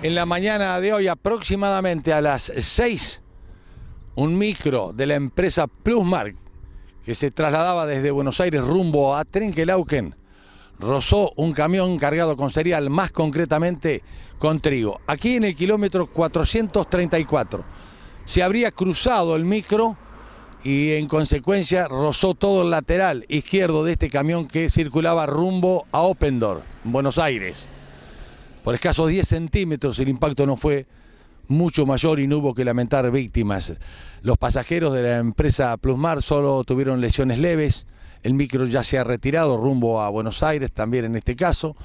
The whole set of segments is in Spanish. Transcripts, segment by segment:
En la mañana de hoy, aproximadamente a las 6, un micro de la empresa Plusmark, que se trasladaba desde Buenos Aires rumbo a Trenquelauquen, rozó un camión cargado con cereal, más concretamente con trigo. Aquí en el kilómetro 434 se habría cruzado el micro y en consecuencia rozó todo el lateral izquierdo de este camión que circulaba rumbo a Opendor, Buenos Aires por escasos 10 centímetros el impacto no fue mucho mayor y no hubo que lamentar víctimas. Los pasajeros de la empresa Plusmar solo tuvieron lesiones leves, el micro ya se ha retirado rumbo a Buenos Aires también en este caso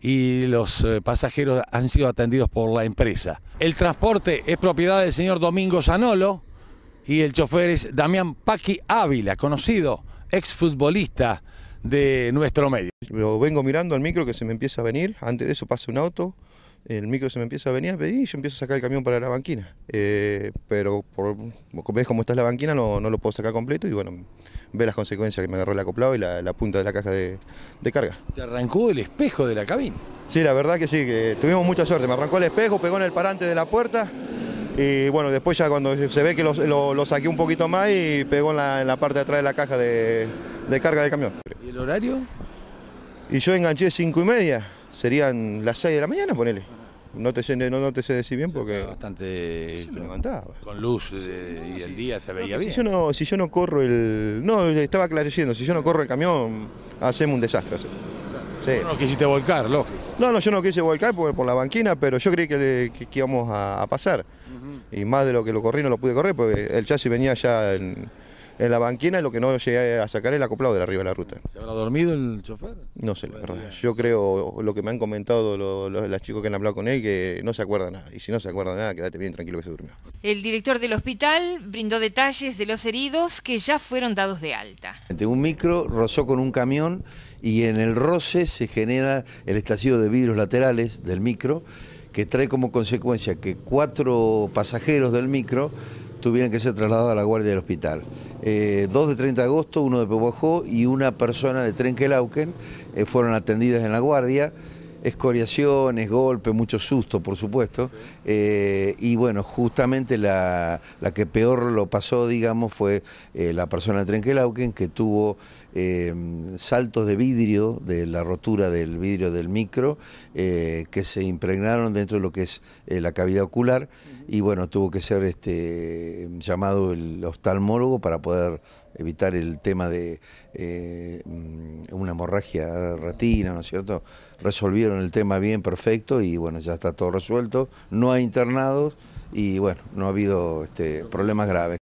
y los eh, pasajeros han sido atendidos por la empresa. El transporte es propiedad del señor Domingo Zanolo y el chofer es Damián Paqui Ávila, conocido exfutbolista de nuestro medio. Lo vengo mirando al micro que se me empieza a venir, antes de eso pasa un auto, el micro se me empieza a venir y yo empiezo a sacar el camión para la banquina. Eh, pero por, ves cómo está la banquina, no, no, lo puedo sacar completo y bueno, ve las consecuencias que me agarró el acoplado y la, punta de la caja de, carga. Te arrancó el espejo de la cabina. Sí, la verdad que sí, que tuvimos mucha suerte. Me arrancó el espejo, pegó en el parante de la puerta. Y bueno, después ya cuando se ve que lo, saqué un poquito más y pegó en la, parte de atrás de la caja de, de carga del camión horario? Y yo enganché cinco y media, serían las 6 de la mañana, ponele. No te, sé, no, no te sé decir bien porque... Bastante... Eh, con luz eh, y el día se veía bien. Si yo, no, corro el... No, estaba aclareciendo, si yo no corro el camión, hacemos un desastre. No quisiste volcar, lógico. No, no, yo no quise volcar por, la banquina, pero yo creí que, íbamos a, pasar. Y más de lo que lo corrí no lo pude correr, porque el chasis venía ya en en la banquina y lo que no llegué a sacar el acoplado de arriba de la ruta. ¿Se habrá dormido el chofer? No sé, la verdad. Yo creo, lo que me han comentado los, chicos que han hablado con él, que no se acuerda nada. Y si no se acuerda nada, quédate bien tranquilo que se durmió. El director del hospital brindó detalles de los heridos que ya fueron dados de alta. De Un micro rozó con un camión y en el roce se genera el estallido de vidrios laterales del micro que trae como consecuencia que cuatro pasajeros del micro tuvieron que ser trasladados a la guardia del hospital. Eh, dos de 30 de agosto, uno de Pehuajó y una persona de Trenquelauquen eh, fueron atendidas en la guardia. Escoriaciones, golpes, mucho susto, por supuesto. Eh, y bueno, justamente la, que peor lo pasó, digamos, fue eh, la persona de Trenkelauken, que tuvo eh, saltos de vidrio, de la rotura del vidrio del micro, que se impregnaron dentro de lo que es la cavidad ocular. Y bueno, tuvo que ser este, llamado el oftalmólogo para poder evitar el tema de mm, una hemorragia retina, ¿no es cierto? Resolvieron el tema bien, perfecto, y bueno, ya está todo resuelto. No hay internados y bueno, no ha habido este, problemas graves.